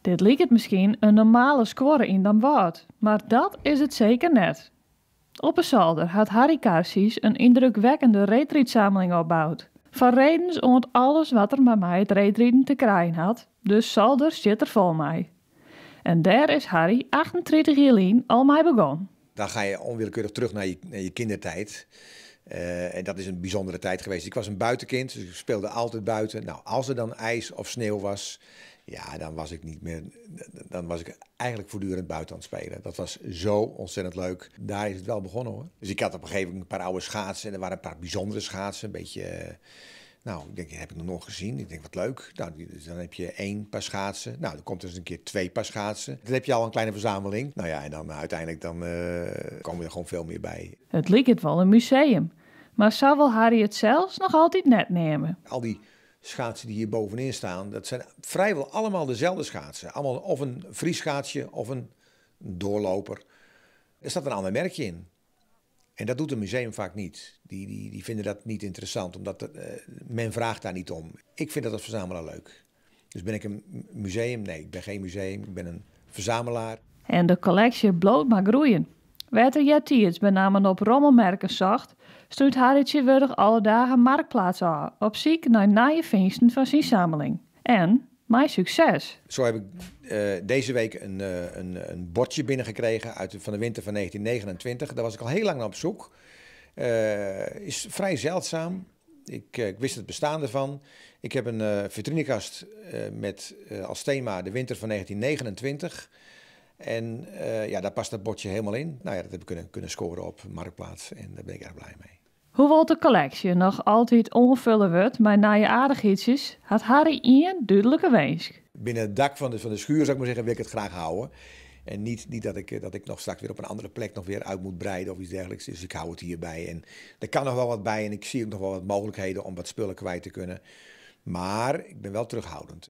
Dit leek het misschien een normale score in dan wat, maar dat is het zeker net. Op een zolder had Harry Karsies een indrukwekkende retrietzameling opbouwd. Van redens om alles wat er met mij het reetrieten te krijgen had, dus zolder zit er vol mij. En daar is Harry 38 jaar al mee begonnen. Dan ga je onwillekeurig terug naar je, je kindertijd. Eh, en dat is een bijzondere tijd geweest. Ik was een buitenkind, dus ik speelde altijd buiten. Nou, als er dan ijs of sneeuw was, ja, dan was ik niet meer. Dan was ik eigenlijk voortdurend buiten aan het spelen. Dat was zo ontzettend leuk. Daar is het wel begonnen hoor. Dus ik had op een gegeven moment een paar oude schaatsen. En er waren een paar bijzondere schaatsen. Een beetje. Eh, nou, ik denk, dat heb ik nog nooit gezien. Ik denk, wat leuk. Nou, dus dan heb je één paar schaatsen. Nou, dan komt er eens een keer twee paar schaatsen. Dan heb je al een kleine verzameling. Nou ja, en dan eh, uiteindelijk dan, uh, komen er gewoon veel meer bij. Het leek het wel een museum. Maar zou wel Harry het zelfs nog altijd net nemen? Al die schaatsen die hier bovenin staan, dat zijn vrijwel allemaal dezelfde schaatsen. Allemaal of een vrieschaatsje of een doorloper. Er staat een ander merkje in. En dat doet een museum vaak niet. Die, die, die vinden dat niet interessant, omdat eh, men vraagt daar niet om. Ik vind dat als verzamelaar leuk. Dus ben ik een museum? Nee, ik ben geen museum. Ik ben een verzamelaar. En de collectie bloot groeien. Werd er met name op rommelmerken zacht, stuurt Haritje wurdig alle dagen marktplaats aan, op ziek naar nieuwe vingsten van zijn En, mijn succes. Zo heb ik eh, deze week een, eh, een, een, bordje binnengekregen uit van de winter van 1929. Daar was ik al heel lang naar op zoek. Eh, is vrij zeldzaam. Ik, ik, wist het bestaan ervan. Ik heb een vitrinekast met als thema de winter van 1929. En eh, ja, daar past dat bordje helemaal in. Nou ja, dat hebben we kunnen, kunnen scoren op Marktplaats en daar ben ik erg blij mee. Hoewel de collectie nog altijd ongevuld wordt, maar na je aardigheidjes had Harry een duidelijke wens. Binnen het dak van de, van de schuur zou ik maar zeggen, wil ik het graag houden. En niet, niet dat, ik, eh, dat ik nog straks weer op een andere plek nog weer uit moet breiden of iets dergelijks. Dus ik hou het hierbij. En er kan nog wel wat bij en ik zie ook nog wel wat mogelijkheden om wat spullen kwijt te kunnen. Maar ik ben wel terughoudend.